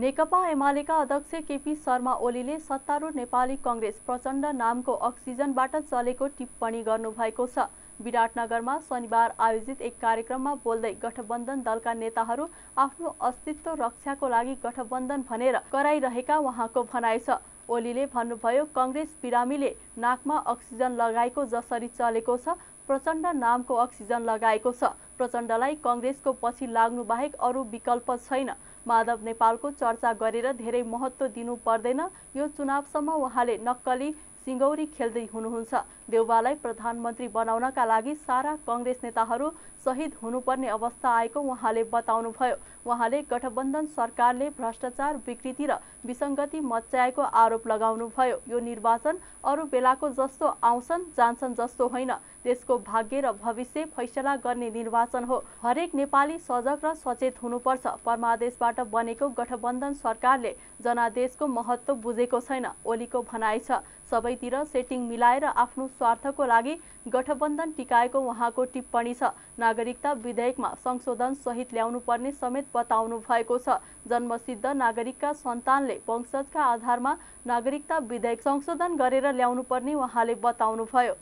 नेकपा एमालेका अध्यक्ष केपी शर्मा ओलीले सत्तारूढ नेपाली कङ्ग्रेस प्रचण्ड नामको अक्सिजनबाट चलेको टिप्पणी गर्नुभएको छ विराटनगरमा शनिबार आयोजित एक कार्यक्रममा बोल्दै गठबन्धन दलका नेताहरू आफ्नो अस्तित्व रक्षाको लागि गठबन्धन भनेर कराइरहेका उहाँको भनाइ छ ओलीले भन्नुभयो कङ्ग्रेस बिरामीले नाकमा अक्सिजन लगाएको जसरी चलेको छ प्रचण्ड नामको अक्सिजन लगाएको छ प्रचण्डलाई कङ्ग्रेसको पछि लाग्नु बाहेक अरू विकल्प छैन माधव नेपालको चर्चा गरेर धेरै महत्त्व दिनु पर्दैन यो चुनावसम्म उहाँले नक्कली सिङ्गौरी खेल्दै हुनुहुन्छ देउबालाई प्रधानमन्त्री बनाउनका लागि सारा कङ्ग्रेस नेताहरू शहीद हुनुपर्ने अवस्था आएको उहाँले बताउनुभयो उहाँले गठबन्धन सरकारले भ्रष्टाचार विकृति र विसङ्गति मच्याएको आरोप लगाउनुभयो यो निर्वाचन अरू बेलाको जस्तो आउँछन् जान्छन् जस्तो होइन देशको भाग्य र भविष्य फैसला गर्ने निर्वाचन हो हरेक नेपाली सजग र सचेत हुनुपर्छ परमादेशबाट बनेको गठबन्धन सरकारले जनादेशको महत्त्व बुझेको छैन ओलीको भनाइ छ सबै सबैतिर सेटिङ मिलाएर आफ्नो स्वार्थको लागि गठबन्धन टिकाएको उहाँको टिप्पणी छ नागरिकता विधेयकमा संशोधन सहित ल्याउनुपर्ने समेत बताउनु भएको छ जन्मसिद्ध नागरिकका सन्तानले वंशजका आधारमा नागरिकता विधेयक संशोधन गरेर ल्याउनुपर्ने उहाँले बताउनुभयो